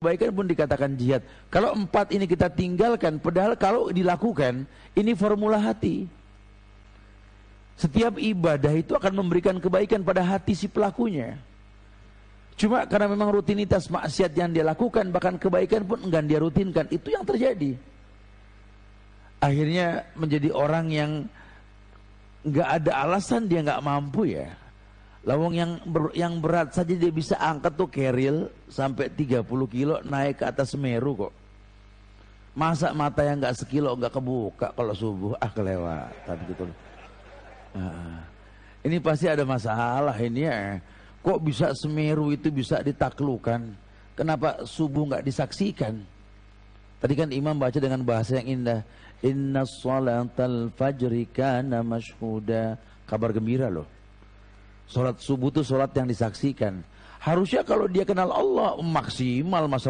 Kebaikan pun dikatakan jihad. Kalau empat ini kita tinggalkan, padahal kalau dilakukan, ini formula hati. Setiap ibadah itu akan memberikan kebaikan pada hati si pelakunya. Cuma karena memang rutinitas maksiat yang dia lakukan, bahkan kebaikan pun enggak dia rutinkan. Itu yang terjadi. Akhirnya menjadi orang yang nggak ada alasan dia nggak mampu ya. Lawang yang ber, yang berat saja dia bisa angkat tuh keril sampai 30 kilo naik ke atas Semeru kok. Masa mata yang nggak sekilo nggak kebuka kalau subuh ah kelewatan gitu Nah, ini pasti ada masalah ini ya. Kok bisa Semeru itu bisa ditaklukan? Kenapa subuh nggak disaksikan? Tadi kan imam baca dengan bahasa yang indah. Inna salatal fajrika nama mashhuda. Kabar gembira loh Sholat subuh itu sholat yang disaksikan. Harusnya kalau dia kenal Allah maksimal masalah